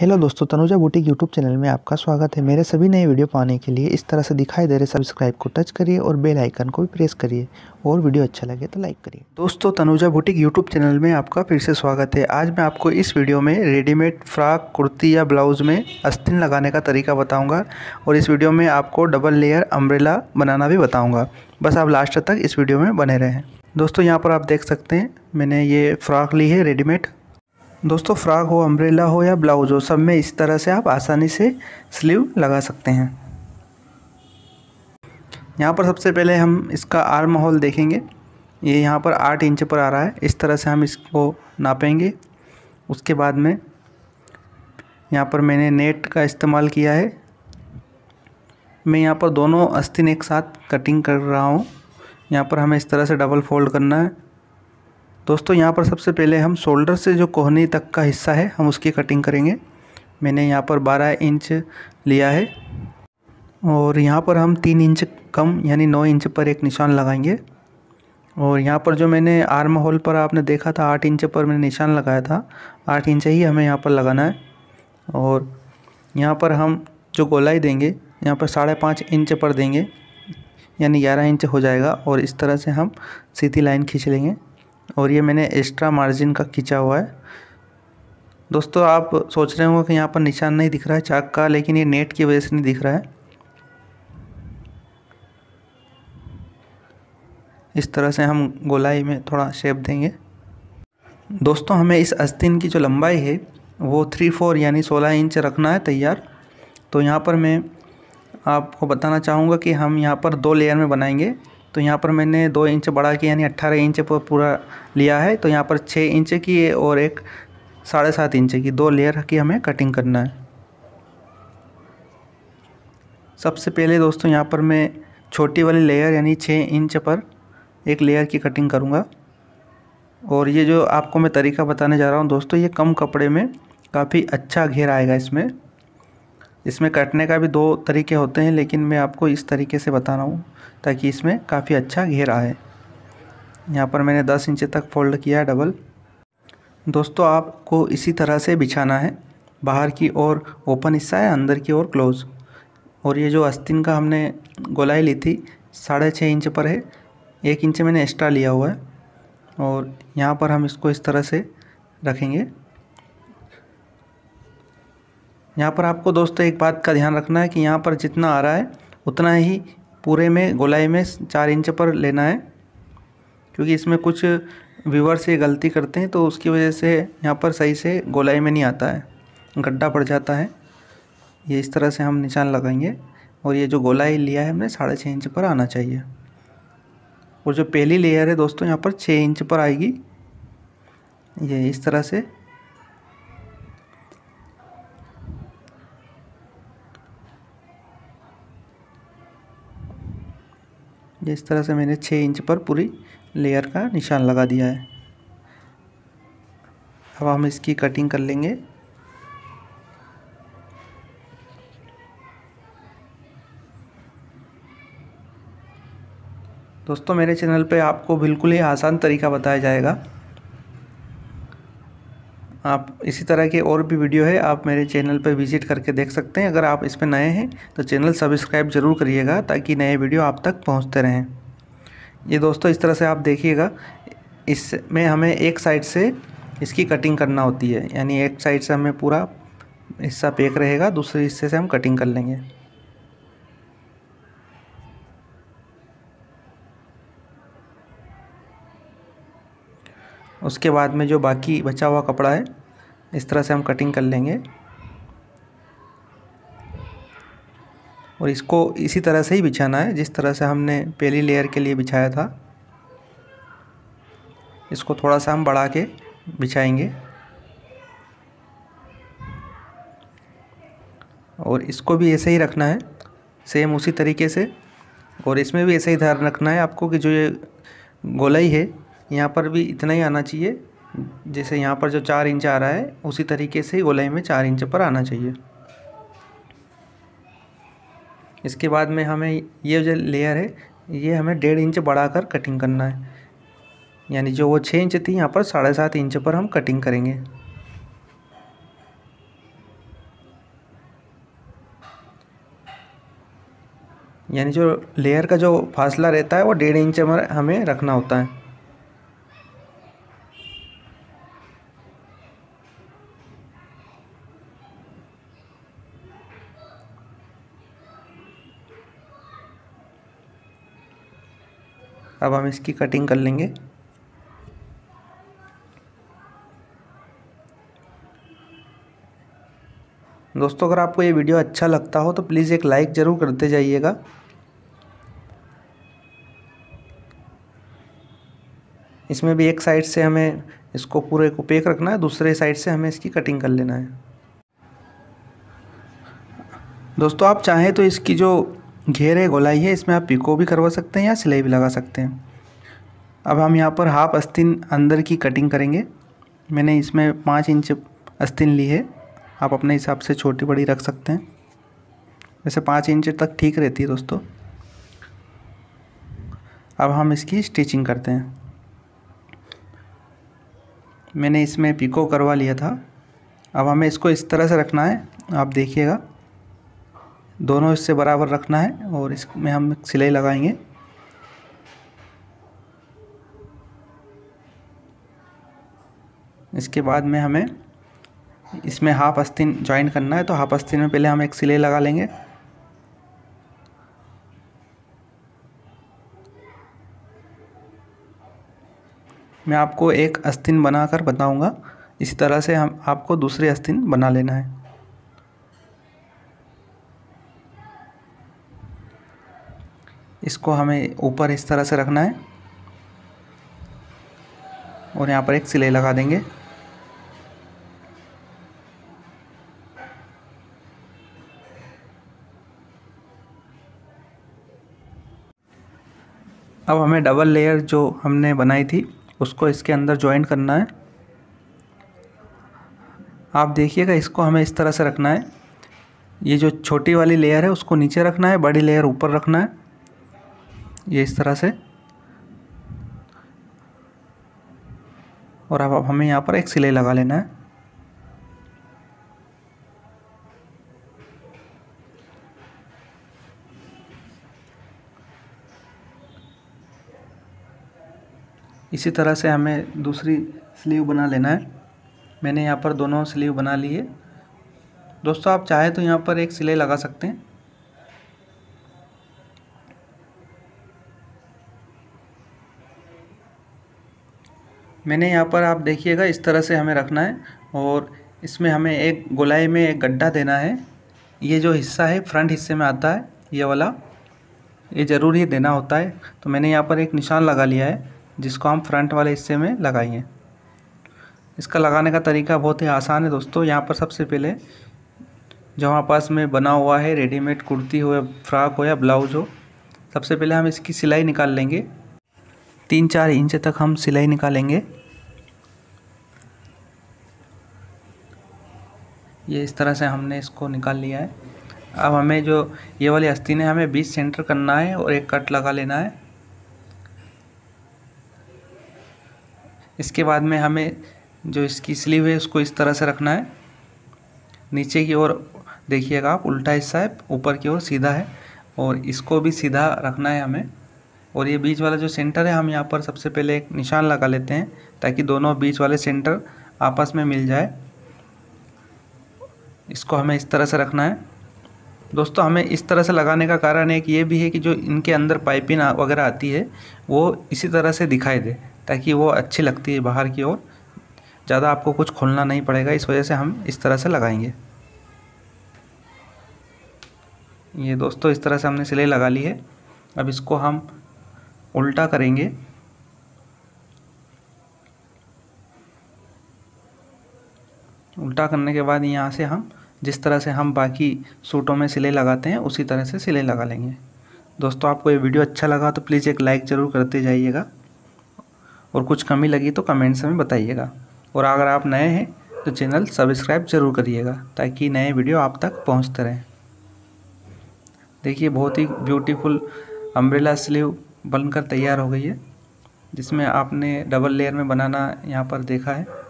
hello दोस्तों Tanuja boutique YouTube channel में आपका स्वागत है मेरे सभी नए वीडियो पाने के लिए इस तरह से दिखाई दे रहे सब्सक्राइब को टच करिए और बेल आइकन को भी प्रेस करिए और वीडियो अच्छा लगे तो लाइक करिए दोस्तों तनुजा बुटीक यूट्यूब चैनल में आपका फिर से स्वागत है आज मैं आपको इस वीडियो में रेडीमेड फ्राक कुर्ती या ब्लाउज़ में अस्तिन लगाने का तरीका बताऊँगा और इस वीडियो में आपको डबल लेयर अम्ब्रेला बनाना भी बताऊँगा बस आप लास्ट तक इस वीडियो में बने रहें दोस्तों यहाँ पर आप देख सकते हैं मैंने ये फ्रॉक ली है रेडीमेड दोस्तों फ्राक हो अम्ब्रेला हो या ब्लाउज हो सब में इस तरह से आप आसानी से स्लीव लगा सकते हैं यहाँ पर सबसे पहले हम इसका आर्म होल देखेंगे ये यहाँ पर आठ इंच पर आ रहा है इस तरह से हम इसको नापेंगे उसके बाद में यहाँ पर मैंने नेट का इस्तेमाल किया है मैं यहाँ पर दोनों अस्तिन एक साथ कटिंग कर रहा हूँ यहाँ पर हमें इस तरह से डबल फोल्ड करना है दोस्तों यहाँ पर सबसे पहले हम शोल्डर से जो कोहनी तक का हिस्सा है हम उसकी कटिंग करेंगे मैंने यहाँ पर 12 इंच लिया है और यहाँ पर हम तीन इंच कम यानी नौ इंच पर एक निशान लगाएंगे और यहाँ पर जो मैंने आर्म होल पर आपने देखा था आठ इंच पर मैंने निशान लगाया था आठ इंच ही हमें यहाँ पर लगाना है और यहाँ पर हम जो गोलाई देंगे यहाँ पर साढ़े पाँच इंच पर देंगे यानी ग्यारह इंच हो जाएगा और इस तरह से हम सीधी लाइन खींच लेंगे और ये मैंने एक्स्ट्रा मार्जिन का खींचा हुआ है दोस्तों आप सोच रहे होंगे कि यहाँ पर निशान नहीं दिख रहा है चाक का लेकिन ये नेट की वजह से नहीं दिख रहा है इस तरह से हम गोलाई में थोड़ा शेप देंगे दोस्तों हमें इस अस्तिन की जो लंबाई है वो थ्री फोर यानी सोलह इंच रखना है तैयार तो यहाँ पर मैं आपको बताना चाहूँगा कि हम यहाँ पर दो लेयर में बनाएंगे तो यहाँ पर मैंने दो इंच बढ़ा के यानी अट्ठारह इंच पर पूरा लिया है तो यहाँ पर छः इंच की और एक साढ़े सात इंच की दो लेयर की हमें कटिंग करना है सबसे पहले दोस्तों यहाँ पर मैं छोटी वाली लेयर यानी छः इंच पर एक लेयर की कटिंग करूँगा और ये जो आपको मैं तरीका बताने जा रहा हूँ दोस्तों ये कम कपड़े में काफ़ी अच्छा घेर आएगा इसमें इसमें कटने का भी दो तरीके होते हैं लेकिन मैं आपको इस तरीके से बता रहा हूँ ताकि इसमें काफ़ी अच्छा घेर आए यहाँ पर मैंने 10 इंच तक फोल्ड किया डबल दोस्तों आपको इसी तरह से बिछाना है बाहर की ओर ओपन हिस्सा है अंदर की ओर क्लोज और ये जो अस्तिन का हमने गोलाई ली थी साढ़े छः इंच पर है एक इंच मैंने एक्स्ट्रा लिया हुआ है और यहाँ पर हम इसको इस तरह से रखेंगे यहाँ पर आपको दोस्तों एक बात का ध्यान रखना है कि यहाँ पर जितना आ रहा है उतना ही पूरे में गोलाई में चार इंच पर लेना है क्योंकि इसमें कुछ व्यूवर से गलती करते हैं तो उसकी वजह से यहाँ पर सही से गोलाई में नहीं आता है गड्ढा पड़ जाता है ये इस तरह से हम निशान लगाएंगे और ये जो गोलाई लिया है हमने साढ़े छः इंच पर आना चाहिए और जो पहली लेयर है दोस्तों यहाँ पर छः इंच पर आएगी ये इस तरह से इस तरह से मैंने छः इंच पर पूरी लेयर का निशान लगा दिया है अब हम इसकी कटिंग कर लेंगे दोस्तों मेरे चैनल पे आपको बिल्कुल ही आसान तरीका बताया जाएगा आप इसी तरह के और भी वीडियो है आप मेरे चैनल पर विजिट करके देख सकते हैं अगर आप इस पर नए हैं तो चैनल सब्सक्राइब ज़रूर करिएगा ताकि नए वीडियो आप तक पहुँचते रहें ये दोस्तों इस तरह से आप देखिएगा इसमें हमें एक साइड से इसकी कटिंग करना होती है यानी एक साइड से हमें पूरा हिस्सा पेक रहेगा दूसरे हिस्से से हम कटिंग कर लेंगे उसके बाद में जो बाकी बचा हुआ कपड़ा है इस तरह से हम कटिंग कर लेंगे और इसको इसी तरह से ही बिछाना है जिस तरह से हमने पहली लेयर के लिए बिछाया था इसको थोड़ा सा हम बढ़ा के बिछाएंगे और इसको भी ऐसे ही रखना है सेम उसी तरीके से और इसमें भी ऐसे ही ध्यान रखना है आपको कि जो ये गोलाई है यहाँ पर भी इतना ही आना चाहिए जैसे यहाँ पर जो चार इंच आ रहा है उसी तरीके से गोलाई में चार इंच पर आना चाहिए इसके बाद में हमें ये जो लेयर है ये हमें डेढ़ इंच बढ़ा कर कटिंग करना है यानी जो वो छः इंच थी यहाँ पर साढ़े सात इंच पर हम कटिंग करेंगे यानी जो लेयर का जो फासला रहता है वो डेढ़ इंच हमें रखना होता है अब हम इसकी कटिंग कर लेंगे दोस्तों अगर आपको ये वीडियो अच्छा लगता हो तो प्लीज़ एक लाइक ज़रूर करते जाइएगा इसमें भी एक साइड से हमें इसको पूरे को पेक रखना है दूसरे साइड से हमें इसकी कटिंग कर लेना है दोस्तों आप चाहें तो इसकी जो घेर है गोलाई है इसमें आप पिको भी करवा सकते हैं या सिलाई भी लगा सकते हैं अब हम यहाँ पर हाफ अस्तिन अंदर की कटिंग करेंगे मैंने इसमें पाँच इंच अस्तिन ली है आप अपने हिसाब से छोटी बड़ी रख सकते हैं वैसे पाँच इंच तक ठीक रहती है दोस्तों अब हम इसकी स्टिचिंग करते हैं मैंने इसमें पिको करवा लिया था अब हमें इसको इस तरह से रखना है आप देखिएगा दोनों इससे बराबर रखना है और इसमें हम सिलाई लगाएंगे इसके बाद में हमें इसमें हाफ अस्तिन ज्वाइन करना है तो हाफ अस्तिन में पहले हम एक सिलाई लगा लेंगे मैं आपको एक अस्तीन बनाकर बताऊंगा इसी तरह से हम आपको दूसरी अस्तीन बना लेना है इसको हमें ऊपर इस तरह से रखना है और यहाँ पर एक सिलाई लगा देंगे अब हमें डबल लेयर जो हमने बनाई थी उसको इसके अंदर ज्वाइन करना है आप देखिएगा इसको हमें इस तरह से रखना है ये जो छोटी वाली लेयर है उसको नीचे रखना है बड़ी लेयर ऊपर रखना है ये इस तरह से और अब हमें यहाँ पर एक सिलाई लगा लेना है इसी तरह से हमें दूसरी स्लीव बना लेना है मैंने यहाँ पर दोनों स्लीव बना लिए दोस्तों आप चाहे तो यहाँ पर एक सिलाई लगा सकते हैं मैंने यहाँ पर आप देखिएगा इस तरह से हमें रखना है और इसमें हमें एक गोलाई में एक गड्ढा देना है ये जो हिस्सा है फ्रंट हिस्से में आता है ये वाला ये ज़रूर ही देना होता है तो मैंने यहाँ पर एक निशान लगा लिया है जिसको हम फ्रंट वाले हिस्से में लगाइए इसका लगाने का तरीका बहुत ही आसान है दोस्तों यहाँ पर सबसे पहले जो हमारे पास में बना हुआ है रेडीमेड कुर्ती हो या फ्राक हो या ब्लाउज हो सबसे पहले हम इसकी सिलाई निकाल लेंगे तीन चार इंच तक हम सिलाई निकालेंगे ये इस तरह से हमने इसको निकाल लिया है अब हमें जो ये वाली आस्तीन है हमें बीस सेंटर करना है और एक कट लगा लेना है इसके बाद में हमें जो इसकी स्लीव है उसको इस तरह से रखना है नीचे की ओर देखिएगा आप उल्टा हिस्सा है ऊपर की ओर सीधा है और इसको भी सीधा रखना है हमें और ये बीच वाला जो सेंटर है हम यहाँ पर सबसे पहले एक निशान लगा लेते हैं ताकि दोनों बीच वाले सेंटर आपस में मिल जाए इसको हमें इस तरह से रखना है दोस्तों हमें इस तरह से लगाने का कारण एक ये भी है कि जो इनके अंदर पाइपिंग वगैरह आती है वो इसी तरह से दिखाई दे ताकि वो अच्छी लगती है बाहर की ओर ज़्यादा आपको कुछ खोलना नहीं पड़ेगा इस वजह से हम इस तरह से लगाएंगे ये दोस्तों इस तरह से हमने सिलाई लगा ली है अब इसको हम उल्टा करेंगे उल्टा करने के बाद यहाँ से हम जिस तरह से हम बाकी सूटों में सिले लगाते हैं उसी तरह से सिले लगा लेंगे दोस्तों आपको ये वीडियो अच्छा लगा तो प्लीज़ एक लाइक ज़रूर करते जाइएगा और कुछ कमी लगी तो कमेंट्स में बताइएगा और अगर आप नए हैं तो चैनल सब्सक्राइब ज़रूर करिएगा ताकि नए वीडियो आप तक पहुँचते रहें देखिए बहुत ही ब्यूटीफुल अम्ब्रेला स्लीव बनकर तैयार हो गई है जिसमें आपने डबल लेयर में बनाना यहाँ पर देखा है